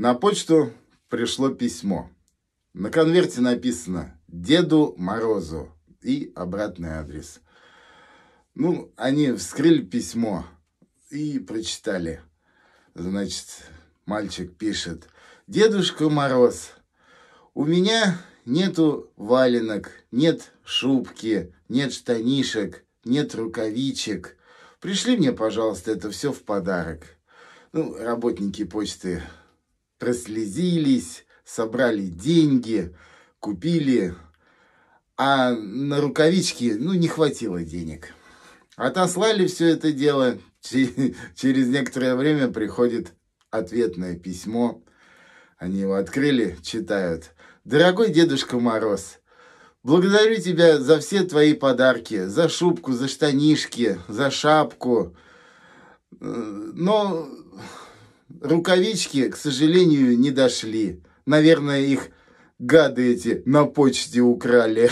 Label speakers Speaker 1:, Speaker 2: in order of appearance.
Speaker 1: На почту пришло письмо. На конверте написано «Деду Морозу» и обратный адрес. Ну, они вскрыли письмо и прочитали. Значит, мальчик пишет «Дедушка Мороз, у меня нету валенок, нет шубки, нет штанишек, нет рукавичек. Пришли мне, пожалуйста, это все в подарок». Ну, работники почты прослезились, собрали деньги, купили, а на рукавички, ну, не хватило денег. Отослали все это дело, через некоторое время приходит ответное письмо, они его открыли, читают. «Дорогой Дедушка Мороз, благодарю тебя за все твои подарки, за шубку, за штанишки, за шапку, но рукавички, к сожалению, не дошли. Наверное, их гады эти на почте украли.